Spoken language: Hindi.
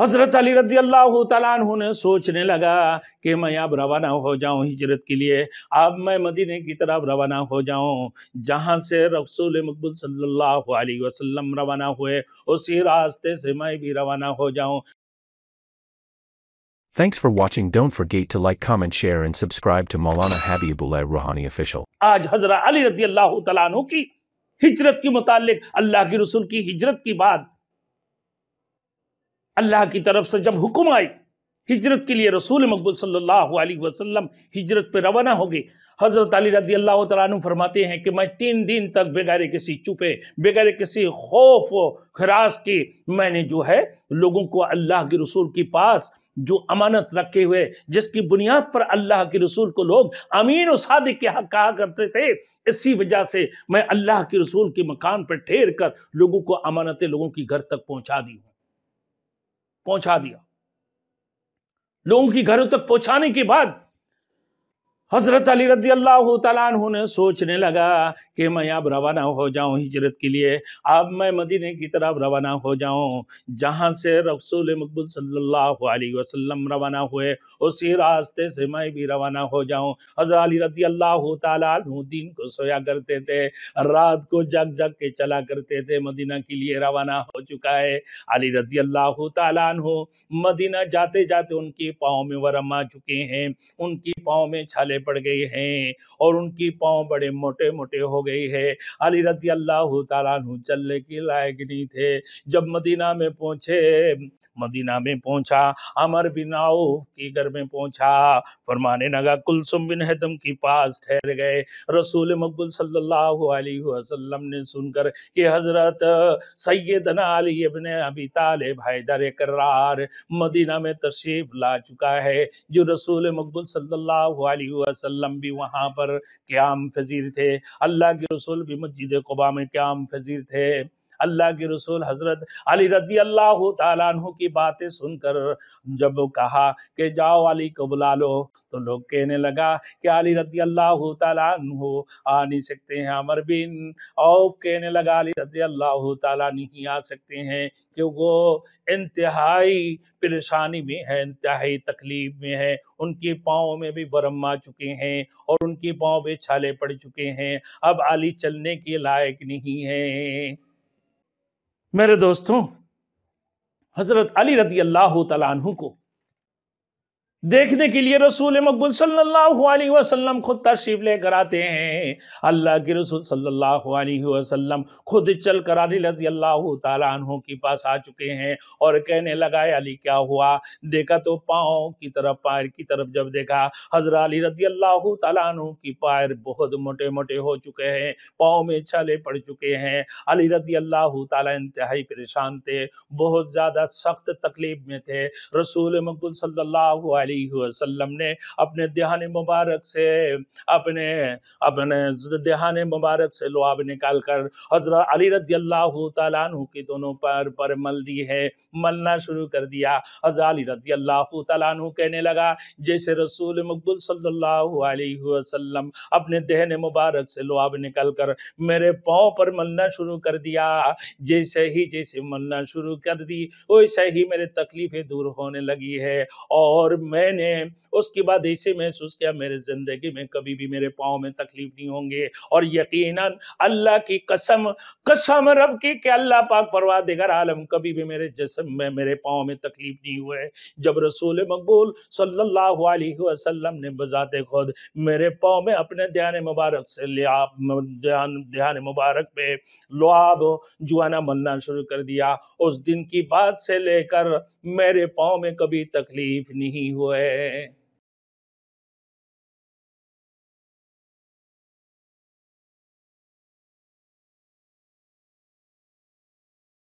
हजरत अली रदी अल्लाह तु ने सोचने लगा कि मैं अब रवाना हो जाऊं हिजरत के लिए अब मैं मदीने की तरफ रवाना हो जाऊं जहां से रसूल मकबूल सल्लल्लाहु अलैहि वसल्लम रवाना हुए उसी रास्ते से मैं भी रवाना हो जाऊं Thanks for watching. Don't forget to like, comment, share and subscribe to Maulana Habibullah Rouhani Official. आज हजरत अली रदी अल्लाह तु ki hijrat ke mutalliq Allah ke rasool ki hijrat की बात अल्लाह की तरफ से जब हुक्म आई हिजरत के लिए रसूल मकबूल सल्लल्लाहु अलैहि वसल्लम हिजरत पर रवाना हो गए हज़रत अली रदी अल्लाह तु फरमाते हैं कि मैं तीन दिन तक बगैर किसी चुपे बगैर किसी खौफ खरास के मैंने जो है लोगों को अल्लाह के रसूल के पास जो अमानत रखे हुए जिसकी बुनियाद पर अल्लाह के रसूल को लोग अमीन और सादिक के हक कहा करते थे इसी वजह से मैं अल्लाह के रसूल के मकान पर ठहर कर लोगों को अमानतें लोगों की घर तक पहुँचा दी हूँ पहुंचा दिया लोगों की घरों तक पहुंचाने के बाद हज़रत अली रदी अल्लाह तु सोचने लगा कि मैं अब रवाना हो जाऊं हिजरत के लिए अब मैं मदीने की तरफ रवाना हो जाऊं जहां से रसूल मकबूल सल्लल्लाहु अलैहि वसल्लम रवाना हुए उसी रास्ते से मैं भी रवाना हो जाऊं हज़रत अली रदी अल्लाह तु दिन को सोया करते थे रात को जग जग के चला करते थे मदीना के लिए रवाना हो चुका है अली रदी अल्लाह तु मदीना जाते जाते उनके पाँव में वरम आ चुके हैं उनकी पाँव में छाले भारे पड़ गई हैं और उनकी पाँव बड़े मोटे मोटे हो गई है अली रजी अल्लाह तला चलने के लायक नहीं थे जब मदीना में पहुंचे मदीना में पहुंचा अमर बिन आऊफ के घर में पहुंचा फरमाने लगा कुलसुम बिन हैदम के पास ठहर गए रसूल मकबूल सल्लल्लाहु अलैहि वसल्लम ने सुनकर कि हजरत सैदना अली इब्न अबी तालिब हैदर करार मदीना में तशरीफ ला चुका है जो रसूल मकबूल सल्लल्लाहु अलैहि वसल्लम भी वहां पर क्याम फजीर थे अल्लाह के रसूल भी मस्जिद कुबा में क्याम फजीर थे अल्लाह के रसूल हज़रत अली रदी अल्लाह तु की बातें सुनकर जब कहा कि जाओ अली को बुला लो तो लोग कहने लगा कि अली रदी अल्लाह तु आ नहीं सकते हैं अमर बिन औफ कहने लगा अली रदी अल्लाह तला नहीं आ सकते हैं कि वो इंतहाई परेशानी में है इंतहाई तकलीफ में है उनके पाँव में भी बरम आ चुके हैं और उनके पाँव भी छाले पड़ चुके हैं अब अली चलने के लायक नहीं है मेरे दोस्तों हज़रत अली रजी अल्लाह तु को देखने के लिए रसूल मकबूल सल्लल्लाहु अलैहि वसल्लम खुद तशरीफ लेकर आते हैं अल्लाह के रसूल सल्लल्लाहु अलैहि वसल्लम खुद चल कर अली रजी अल्लाह तहों के पास आ चुके हैं और कहने लगा अली क्या हुआ देखा तो पाओ की तरफ पायर की तरफ जब देखा हजरा अली रजी अल्लाह तहों की पायर बहुत मोटे मोटे हो चुके हैं पाओ में छले पड़ चुके हैं अली रजी अल्लाह इंतहाई परेशान थे बहुत ज़्यादा सख्त तकलीफ में थे रसूल मकबूल सल्ला वसल्लम ने अपने दहान मुबारक से अपने अपने दहान मुबारक से लुआब निकाल कर हजरत अली रदी अल्लाह तु के दोनों पर पर मल दी है मलना शुरू कर दिया हजरत अली रदी अल्लाह तु कहने लगा जैसे रसूल मकबूल सल्लल्लाहु अलैहि वसल्लम अपने देहन मुबारक से लुआब निकाल कर मेरे पाँव पर मलना शुरू कर दिया जैसे ही जैसे मलना शुरू कर दी वैसे ही मेरे तकलीफें दूर होने लगी है और मैं मैंने उसके बाद ऐसे महसूस किया मेरे ज़िंदगी में कभी भी मेरे पाँव में तकलीफ नहीं होंगे और यकीन अल्लाह की कसम कसम रब की कि अल्लाह पाक देगा आलम कभी भी मेरे जिसम में मेरे पाँव में तकलीफ नहीं हुए जब रसूल मकबूल सल्ला वसलम ने बजाते खुद मेरे पाँव में अपने ध्यान मुबारक से ध्यान ध्यान मुबारक पे लुआब जुआना मलना शुरू कर दिया उस दिन की बात से लेकर मेरे पाँव में कभी तकलीफ नहीं हुए away